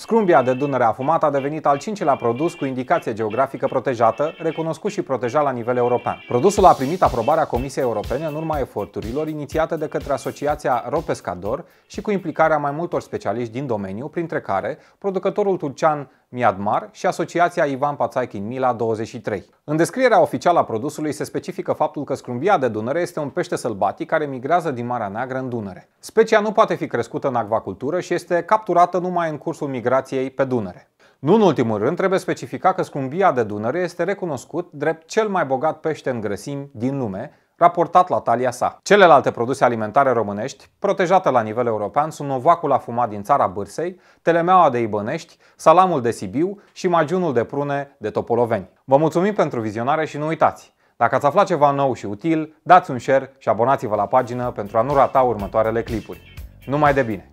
Scrumbia de Dunăre afumată a devenit al cincilea produs cu indicație geografică protejată, recunoscut și protejat la nivel european. Produsul a primit aprobarea Comisiei Europene în urma eforturilor inițiate de către Asociația Ropescador și cu implicarea mai multor specialiști din domeniu, printre care producătorul turcean Miadmar și Asociația Ivan Pațaichin Mila 23. În descrierea oficială a produsului se specifică faptul că scrumbia de Dunăre este un pește sălbatic care migrează din Marea Neagră în Dunăre. Specia nu poate fi crescută în acvacultură și este capturată numai în cursul migrației pe Dunăre. Nu în ultimul rând, trebuie specificat că scumbia de Dunăre este recunoscut drept cel mai bogat pește în grăsimi din lume raportat la talia sa. Celelalte produse alimentare românești, protejate la nivel european, sunt novacul afumat din țara Bârsei, telemeaua de Ibănești, salamul de Sibiu și magiunul de prune de Topoloveni. Vă mulțumim pentru vizionare și nu uitați! Dacă ați aflat ceva nou și util, dați un share și abonați-vă la pagină pentru a nu rata următoarele clipuri. Numai de bine!